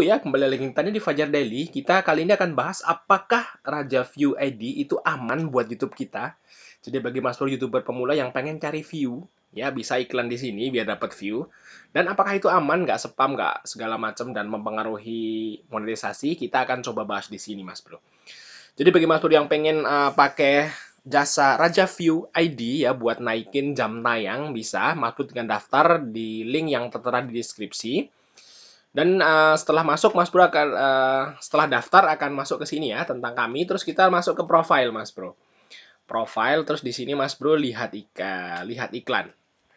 ya, kembali lagi tadi di Fajar Daily. Kita kali ini akan bahas apakah Raja View ID itu aman buat YouTube kita. Jadi bagi mas YouTuber pemula yang pengen cari view, ya bisa iklan di sini biar dapat view. Dan apakah itu aman, nggak spam, nggak segala macam dan mempengaruhi monetisasi, kita akan coba bahas di sini mas bro. Jadi bagi mas bro yang pengen uh, pakai jasa Raja View ID ya buat naikin jam tayang bisa masuk dengan daftar di link yang tertera di deskripsi. Dan uh, setelah masuk Mas Bro akan uh, setelah daftar akan masuk ke sini ya tentang kami terus kita masuk ke profile Mas Bro. Profile terus di sini Mas Bro lihat ik lihat iklan.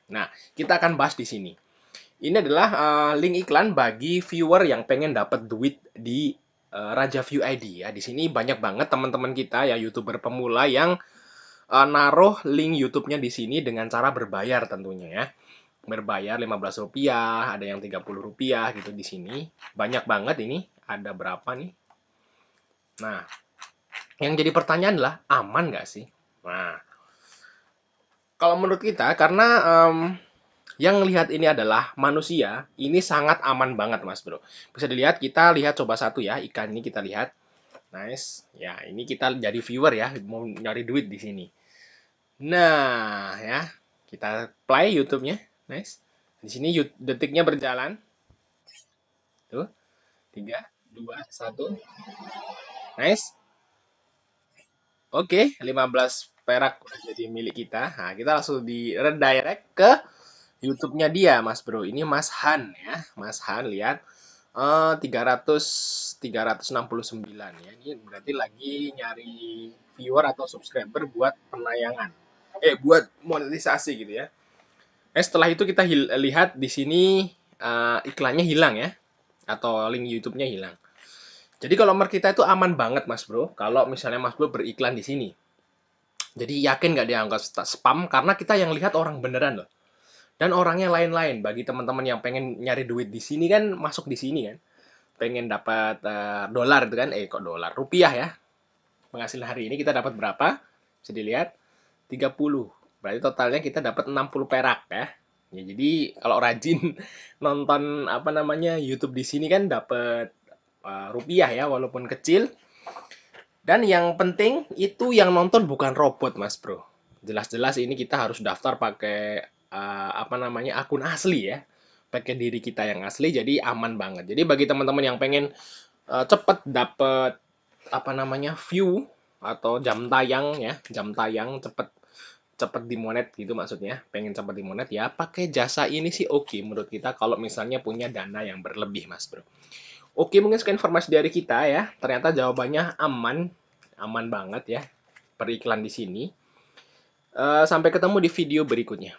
Nah, kita akan bahas di sini. Ini adalah uh, link iklan bagi viewer yang pengen dapat duit di uh, Raja View ID ya. Di sini banyak banget teman-teman kita ya YouTuber pemula yang uh, naruh link YouTube-nya di sini dengan cara berbayar tentunya ya berbayar 15 rupiah, ada yang 30 rupiah gitu di sini. Banyak banget ini, ada berapa nih? Nah, yang jadi pertanyaan adalah aman nggak sih? Nah, kalau menurut kita karena um, yang lihat ini adalah manusia, ini sangat aman banget mas bro. Bisa dilihat kita lihat coba satu ya ikan ini kita lihat, nice. Ya ini kita jadi viewer ya mau nyari duit di sini. Nah ya kita play YouTube-nya. Nice. Di sini detiknya berjalan. Tuh. tiga, dua, satu, Nice. Oke, okay, 15 perak jadi milik kita. Nah, kita langsung di redirect ke YouTube-nya dia, Mas Bro. Ini Mas Han ya. Mas Han lihat uh, 300 369 ya. Ini berarti lagi nyari viewer atau subscriber buat penayangan. Eh, buat monetisasi gitu ya. Eh setelah itu kita lihat di sini uh, iklannya hilang ya atau link YouTube-nya hilang. Jadi kalau nomor kita itu aman banget Mas Bro kalau misalnya Mas Bro beriklan di sini. Jadi yakin nggak dianggap spam karena kita yang lihat orang beneran loh. Dan orangnya lain-lain bagi teman-teman yang pengen nyari duit di sini kan masuk di sini kan. Pengen dapat uh, dolar itu kan eh kok dolar rupiah ya. Penghasilan hari ini kita dapat berapa? Bisa dilihat 30 Berarti totalnya kita dapat 60 perak ya. Ya, jadi kalau rajin nonton apa namanya YouTube di sini kan dapat uh, rupiah ya walaupun kecil. Dan yang penting itu yang nonton bukan robot Mas Bro. Jelas-jelas ini kita harus daftar pakai uh, apa namanya akun asli ya. Pakai diri kita yang asli jadi aman banget. Jadi bagi teman-teman yang pengen uh, cepet dapat apa namanya view atau jam tayang ya, jam tayang cepet cepat dimonet gitu maksudnya pengen cepat dimonet ya pakai jasa ini sih oke okay, menurut kita kalau misalnya punya dana yang berlebih mas bro oke mungkin sekian informasi dari kita ya ternyata jawabannya aman aman banget ya periklan di sini eh, sampai ketemu di video berikutnya